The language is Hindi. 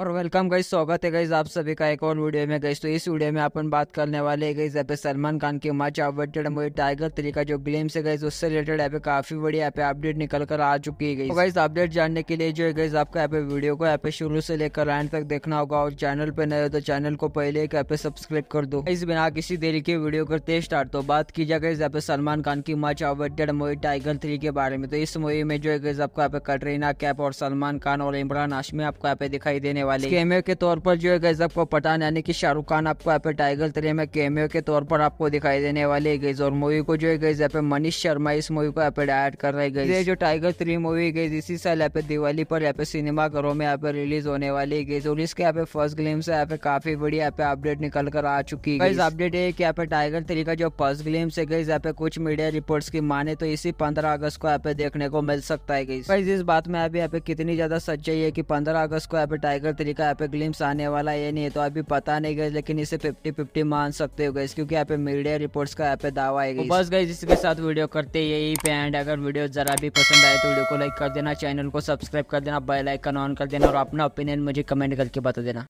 और वेलकम गई स्वागत है गई आप सभी का एक और वीडियो में गई तो इस वीडियो में अपन बात करने वाले गई यहाँ पे सलमान खान की much updated movie Tiger three का जो ग्लेम से गई उससे रिलेटेड यहाँ पे काफी बड़ी यहाँ पे अपडेट निकल कर आ चुकी है गई तो अपडेट जानने के लिए जो है गई आपका यहाँ पे वीडियो को यहाँ पे शुरू से लेकर एंड तक देखना होगा और चैनल पे नए हो तो चैनल को पहले यहाँ पे सब्सक्राइब कर दो इस बिना किसी देरी के वीडियो करते स्टार्ट तो बात की जाए गई यहाँ पे सलमान खान की much updated movie Tiger three के बारे में तो इस मूवी में जो है गई आपको यहाँ पे कटरीना कैप और सलमान खान और इमरान आशमी आपको यहाँ पे दिखाई देने वाली कैमियो के तौर पर जो है गैस आपको पता यानी कि शाहरुख खान आपको यहाँ पे टाइगर थ्री में कैमियो के तौर पर आपको दिखाई देने वाली गैस और मूवी को जो है गैस यहाँ पे मनीष शर्मा इस मूवी को यहाँ पे डायरेक्ट कर रहे गए जो टाइगर थ्री मूवी गई इसी साल यहाँ पे दिवाली पर यहाँ पे सिनेमा घरों में यहाँ पे रिलीज होने वाली गई और इसके यहाँ पे फर्स्ट ग्लिम्स यहाँ पे काफी बड़ी यहाँ पे अपडेट निकल कर आ चुकी है अपडेट है की यहाँ पे टाइगर थ्री का जो फर्स्ट ग्लिम्स है गई यहाँ पे कुछ मीडिया रिपोर्ट्स की माने तो इसी पंद्रह अगस्त को यहाँ पे देखने को मिल सकता है गई इस बात में अभी यहाँ पे कितनी ज्यादा सच्चाई है की पंद्रह अगस्त को यहाँ पे टाइगर तरीका यहाँ पे ग्लिम्स आने वाला है या नहीं तो अभी पता नहीं गई लेकिन इसे फिफ्टी फिफ्टी मान सकते हो गए क्योंकि यहाँ पे मीडिया रिपोर्ट्स का यहाँ पे दावा है तो बस गई इसके साथ वीडियो करते यही पे एंड अगर वीडियो जरा भी पसंद आए तो वीडियो को लाइक कर देना चैनल को सब्सक्राइब कर देना बेलाइकन ऑन कर देना और अपना ओपिनियन मुझे कमेंट करके बता देना